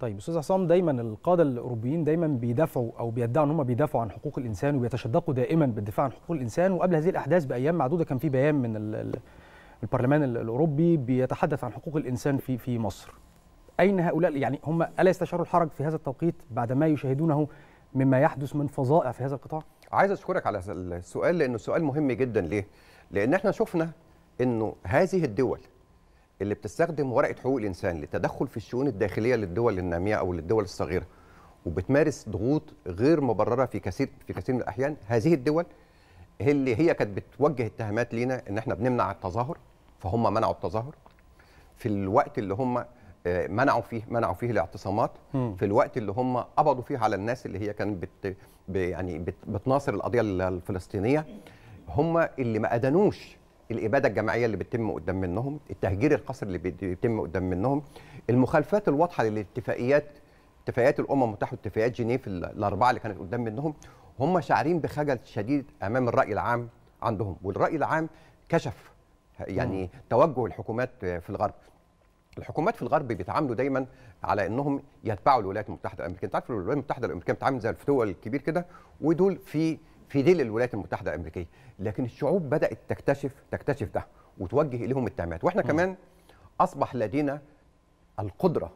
طيب استاذ عصام دايما القاده الاوروبيين دايما بيدافعوا او بيدعوا ان هم بيدافعوا عن حقوق الانسان وبيتشدقوا دائما بالدفاع عن حقوق الانسان وقبل هذه الاحداث بايام معدوده كان في بيان من البرلمان الاوروبي بيتحدث عن حقوق الانسان في في مصر. اين هؤلاء يعني هم الا يستشعروا الحرج في هذا التوقيت بعد ما يشاهدونه مما يحدث من فظائع في هذا القطاع؟ عايز اشكرك على السؤال لانه سؤال مهم جدا ليه؟ لان احنا شفنا انه هذه الدول اللي بتستخدم ورقه حقوق الانسان للتدخل في الشؤون الداخليه للدول الناميه او للدول الصغيره وبتمارس ضغوط غير مبرره في كثير في كثير من الاحيان هذه الدول هي اللي هي كانت بتوجه اتهامات لينا ان احنا بنمنع التظاهر فهم منعوا التظاهر في الوقت اللي هم آه، منعوا فيه منعوا فيه الاعتصامات في الوقت اللي هم قبضوا فيه على الناس اللي هي كانت بت يعني بتناصر القضيه الفلسطينيه هم اللي ما ادانوش الاباده الجماعيه اللي بتتم قدام منهم التهجير القسري اللي بيتم قدام منهم المخالفات الواضحه للاتفاقيات اتفاقيات الامم المتحده واتفاقيات جنيف الاربعه اللي كانت قدام منهم هم شاعرين بخجل شديد امام الراي العام عندهم والراي العام كشف يعني م. توجه الحكومات في الغرب الحكومات في الغرب بيتعاملوا دايما على انهم يتبعوا الولايات المتحده الامريكيه انت عارف الولايات المتحده الامريكيه بتتعامل زي الفتوه الكبير كده ودول في في ديل الولايات المتحده الامريكيه لكن الشعوب بدات تكتشف تكتشف ده وتوجه اليهم التهمات واحنا م. كمان اصبح لدينا القدره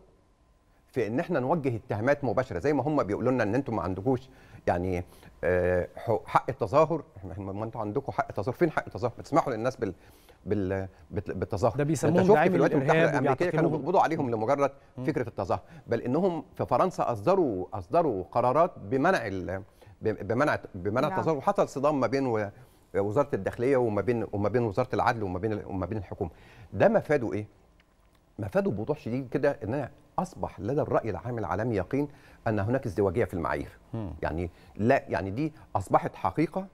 في ان احنا نوجه التهمات مباشره زي ما هم بيقولوا لنا ان انتم ما عندكوش يعني آه، حق التظاهر ما انتم عندكم حق التظاهر فين حق التظاهر بتسمحوا للناس بال بال بالتظاهر ده بيسموهم شفت في الولايات المتحده الامريكيه كانوا بيقبضوا عليهم لمجرد فكره التظاهر بل انهم في فرنسا اصدروا اصدروا قرارات بمنع بمنع بمنع التظاهر نعم. وحصل صدام ما بين وزاره الداخليه وما بين وما بين وزاره العدل وما بين وما بين الحكومه ده مفاده ايه مفاده بوضوح شديد كده ان انا اصبح لدى الراي العام العالمي يقين ان هناك ازدواجيه في المعايير م. يعني لا يعني دي اصبحت حقيقه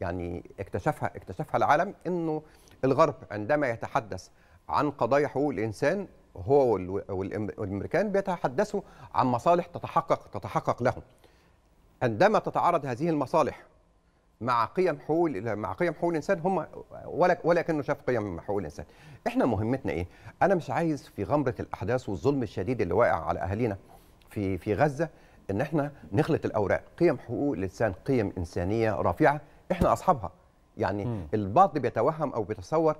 يعني اكتشفها اكتشفها العالم انه الغرب عندما يتحدث عن قضايا حقوق الانسان هو والامريكان بيتحدثوا عن مصالح تتحقق تتحقق لهم عندما تتعارض هذه المصالح مع قيم حقوق مع قيم حقوق الانسان هم ولا شاف قيم حقوق الانسان احنا مهمتنا ايه انا مش عايز في غمره الاحداث والظلم الشديد اللي واقع على اهالينا في في غزه ان احنا نخلط الاوراق قيم حقوق الانسان قيم انسانيه رافعه احنا اصحابها يعني م. البعض بيتوهم او بيتصور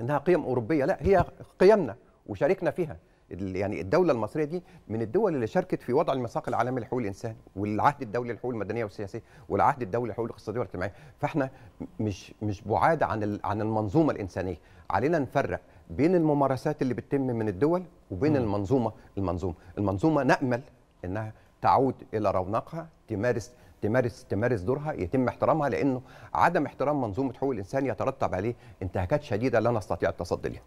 انها قيم اوروبيه لا هي قيمنا وشاركنا فيها يعني الدوله المصريه دي من الدول اللي شاركت في وضع المساق العالمي لحقوق الانسان والعهد الدولي للحقوق المدنيه والسياسيه والعهد الدولي للحقوق الاقتصاديه والاجتماعيه فاحنا مش مش بعاد عن عن المنظومه الانسانيه علينا نفرق بين الممارسات اللي بتتم من الدول وبين م. المنظومه المنظومه المنظومه نامل انها تعود الى رونقها تمارس تمارس تمارس دورها يتم احترامها لانه عدم احترام منظومه حقوق الانسان يترتب عليه انتهاكات شديده لا نستطيع التصدي لها